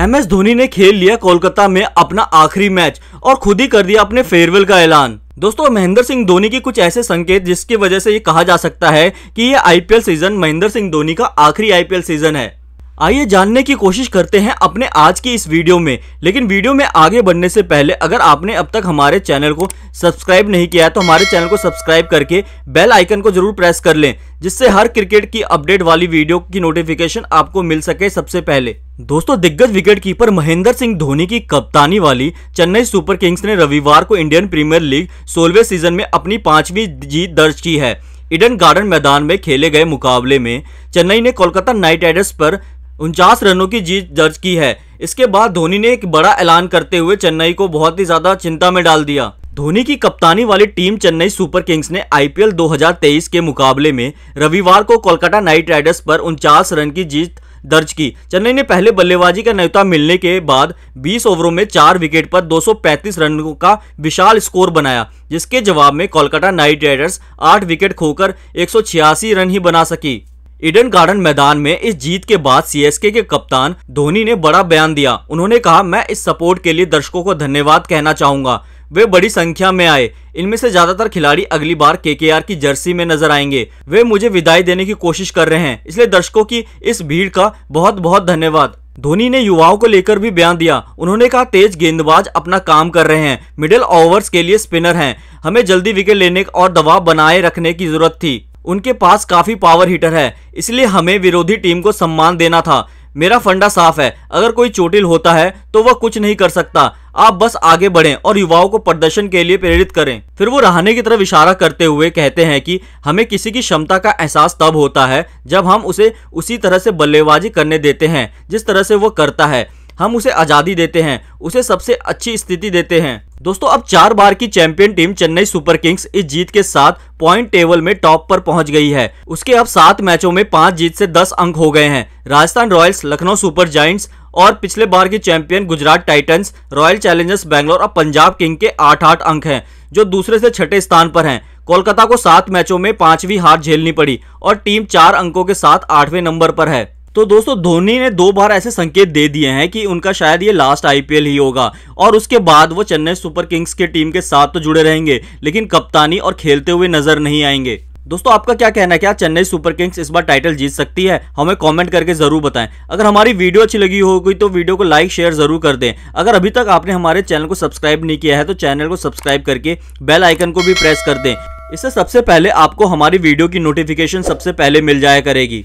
M S Dhoni ने खेल लिया कोलकाता में अपना आखिरी मैच और खुद ही कर दिया अपने फेयरवेल का ऐलान दोस्तों महेंद्र सिंह धोनी के कुछ ऐसे संकेत जिसकी वजह से ये कहा जा सकता है कि ये आईपीएल सीजन महेंद्र सिंह धोनी का आखिरी आईपीएल सीजन है आइए जानने की कोशिश करते हैं अपने आज की इस वीडियो में लेकिन वीडियो में आगे बढ़ने से पहले अगर आपने अब तक हमारे चैनल को सब्सक्राइब नहीं किया है तो हमारे चैनल को सब्सक्राइब करके बेल आइकन को जरूर प्रेस कर लें जिससे हर क्रिकेट की अपडेट वाली वीडियो की नोटिफिकेशन आपको मिल सके सबसे पहले दोस्तों दिग्गज विकेट कीपर महेंद्र सिंह धोनी की कप्तानी वाली चेन्नई सुपर किंग्स ने रविवार को इंडियन प्रीमियर लीग सोलवे सीजन में अपनी पांचवी जीत दर्ज की है इडन गार्डन मैदान में खेले गए मुकाबले में चेन्नई ने कोलकाता नाइट राइडर्स पर उनचास रनों की जीत दर्ज की है इसके बाद धोनी ने एक बड़ा ऐलान करते हुए चेन्नई को बहुत ही ज्यादा चिंता में डाल दिया धोनी की कप्तानी वाली टीम चेन्नई सुपर किंग्स ने आईपीएल 2023 के मुकाबले में रविवार को कोलकाता नाइट राइडर्स पर उनचास रन की जीत दर्ज की चेन्नई ने पहले बल्लेबाजी का न्यौता मिलने के बाद 20 ओवरों में चार विकेट पर 235 रनों का विशाल स्कोर बनाया जिसके जवाब में कोलकाता नाइट राइडर्स आठ विकेट खोकर एक रन ही बना सकी इडन गार्डन मैदान में इस जीत के बाद सीएसके के कप्तान धोनी ने बड़ा बयान दिया उन्होंने कहा मैं इस सपोर्ट के लिए दर्शकों को धन्यवाद कहना चाहूंगा वे बड़ी संख्या में आए इनमें से ज्यादातर खिलाड़ी अगली बार के की जर्सी में नजर आएंगे वे मुझे विदाई देने की कोशिश कर रहे हैं इसलिए दर्शकों की इस भीड़ का बहुत बहुत धन्यवाद धोनी ने युवाओं को लेकर भी बयान दिया उन्होंने कहा तेज गेंदबाज अपना काम कर रहे हैं मिडिल ओवर्स के लिए स्पिनर हैं हमें जल्दी विकेट लेने और दबाव बनाए रखने की जरूरत थी उनके पास काफी पावर हीटर है इसलिए हमें विरोधी टीम को सम्मान देना था मेरा फंडा साफ है अगर कोई चोटिल होता है तो वह कुछ नहीं कर सकता आप बस आगे बढ़ें और युवाओं को प्रदर्शन के लिए प्रेरित करें फिर वो रहने की तरफ इशारा करते हुए कहते हैं कि हमें किसी की क्षमता का एहसास तब होता है जब हम उसे उसी तरह से बल्लेबाजी करने देते हैं जिस तरह से वो करता है हम उसे आज़ादी देते हैं उसे सबसे अच्छी स्थिति देते हैं दोस्तों अब चार बार की champion team Chennai Super Kings इस जीत के साथ पॉइंट टेबल में टॉप पर पहुंच गई है उसके अब सात मैचों में पांच जीत से दस अंक हो गए हैं Rajasthan Royals Lucknow Super Giants और पिछले बार की champion Gujarat Titans Royal Challengers Bangalore और पंजाब किंग के आठ आठ अंक हैं जो दूसरे से छठे स्थान पर हैं कोलकाता को सात मैचों में पांचवी हार झेलनी पड़ी और टीम चार अंकों के साथ आठवें नंबर पर है तो दोस्तों धोनी ने दो बार ऐसे संकेत दे दिए हैं कि उनका शायद ये लास्ट आईपीएल ही होगा और उसके बाद वो चेन्नई सुपर किंग्स के टीम के साथ तो जुड़े रहेंगे लेकिन कप्तानी और खेलते हुए नजर नहीं आएंगे दोस्तों आपका क्या कहना है क्या चेन्नई सुपर किंग्स इस बार टाइटल जीत सकती है हमें कमेंट करके जरूर बताएं अगर हमारी वीडियो अच्छी लगी होगी तो वीडियो को लाइक शेयर जरूर कर दें अगर अभी तक आपने हमारे चैनल को सब्सक्राइब नहीं किया है तो चैनल को सब्सक्राइब करके बेल आइकन को भी प्रेस कर दें इससे सबसे पहले आपको हमारी वीडियो की नोटिफिकेशन सबसे पहले मिल जाया करेगी